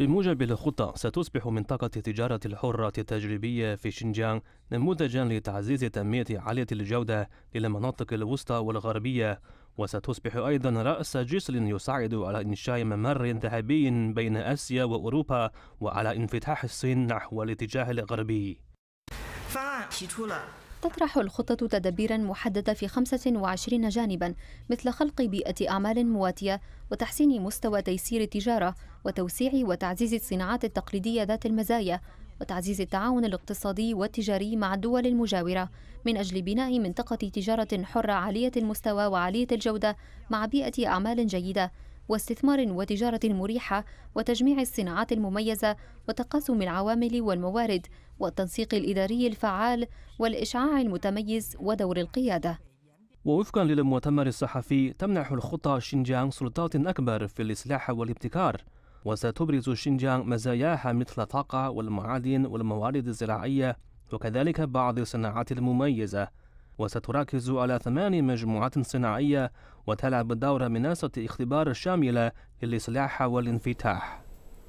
بموجب الخطة ستصبح منطقة التجارة الحرة التجريبية في شنجيانغ نموذجا لتعزيز تنمية عالية الجودة للمناطق الوسطى والغربية وستصبح أيضا رأس جسر يساعد على إنشاء ممر ذهبي بين آسيا وأوروبا وعلى انفتاح الصين نحو الاتجاه الغربي تطرح الخطة تدابيرا محددة في 25 جانبا مثل خلق بيئة أعمال مواتية وتحسين مستوى تيسير التجارة وتوسيع وتعزيز الصناعات التقليدية ذات المزايا وتعزيز التعاون الاقتصادي والتجاري مع الدول المجاورة من أجل بناء منطقة تجارة حرة عالية المستوى وعالية الجودة مع بيئة أعمال جيدة واستثمار وتجارة مريحة وتجميع الصناعات المميزة وتقاسم العوامل والموارد والتنسيق الإداري الفعال والإشعاع المتميز ودور القيادة ووفقا للمؤتمر الصحفي تمنح الخطة شينجيانغ سلطات أكبر في الإصلاح والابتكار وستبرز شينجيانغ مزاياها مثل الطاقة والمعادن والموارد الزراعية وكذلك بعض الصناعات المميزة وستركز على ثمان مجموعات صناعية وتلعب دور منصة اختبار شاملة للسلاح والانفتاح